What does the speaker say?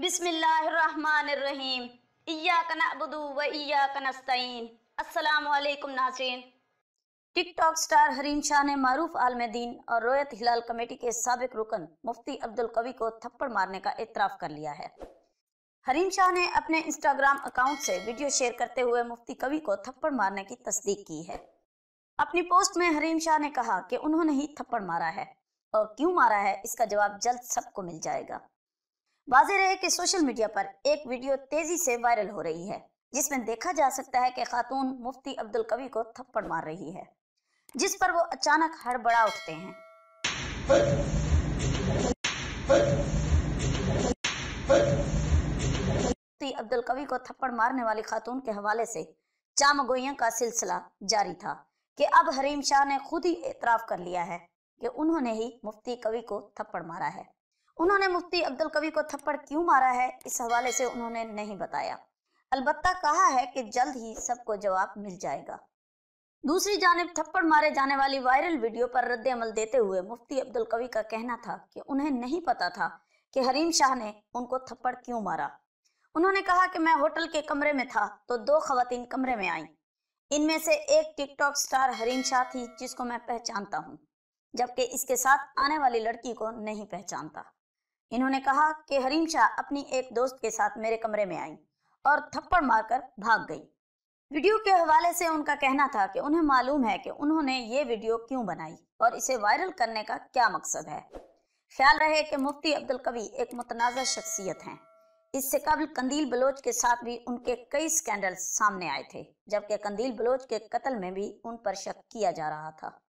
बिस्मिल्लाहिर्रहमानिर्रहीम इया कनाबुदू व इया अस्सलाम वालेकुम नाज़रीन टिकटॉक स्टार हरीन शाह ने मारूफ आलम दीन और रोयत हिलाल कमेटी के सबक रुकन मुफ्ती अब्दुल कवी को थप्पड़ मारने का इतराफ कर लिया है हरीन शाह ने अपने इंस्टाग्राम अकाउंट से वीडियो शेयर करते हुए मुफ्ती कवि को थप्पड़ मारने की तस्दीक की है अपनी पोस्ट में हरीन शाह ने कहा कि उन्होंने ही थप्पड़ मारा है और क्यों मारा है इसका जवाब जल्द सबको मिल जाएगा वाजे रहे कि सोशल मीडिया पर एक वीडियो तेजी से वायरल हो रही है जिसमें देखा जा सकता है कि खातून मुफ्ती अब्दुल कवि को थप्पड़ मार रही है जिस पर वो अचानक हड़बड़ा उठते हैं मुफ्ती अब्दुल कवि को थप्पड़ मारने वाली खातून के हवाले से चामगोइया का सिलसिला जारी था कि अब हरीम शाह ने खुद ही एतराफ कर लिया है कि उन्होंने ही मुफ्ती कवि को थप्पड़ मारा है उन्होंने मुफ्ती अब्दुल कवि को थप्पड़ क्यों मारा है इस हवाले से उन्होंने नहीं बताया अलबत्ता कहा है कि जल्द ही सबको जवाब मिल जाएगा दूसरी जानब थप्पड़ मारे जाने वाली वायरल वीडियो पर रद्द अमल देते हुए मुफ्ती अब्दुल कवि का कहना था कि उन्हें नहीं पता था कि हरीम शाह ने उनको थप्पड़ क्यों मारा उन्होंने कहा कि मैं होटल के कमरे में था तो दो खातन कमरे में आई इनमें से एक टिकटॉक स्टार हरीम शाह थी जिसको मैं पहचानता हूँ जबकि इसके साथ आने वाली लड़की को नहीं पहचानता इन्होंने कहा कि हरीम शाह अपनी एक दोस्त के साथ मेरे कमरे में आई और थप्पड़ मारकर भाग गई वीडियो के हवाले से उनका कहना था कि उन्हें मालूम है कि उन्होंने ये वीडियो क्यों बनाई और इसे वायरल करने का क्या मकसद है ख्याल रहे कि मुफ्ती अब्दुल कवि एक मुतनाज़ शख्सियत हैं इससे कबल कंदील बलोच के साथ भी उनके कई स्कैंडल सामने आए थे जबकि कंदील बलोच के कत्ल में भी उन पर शक किया जा रहा था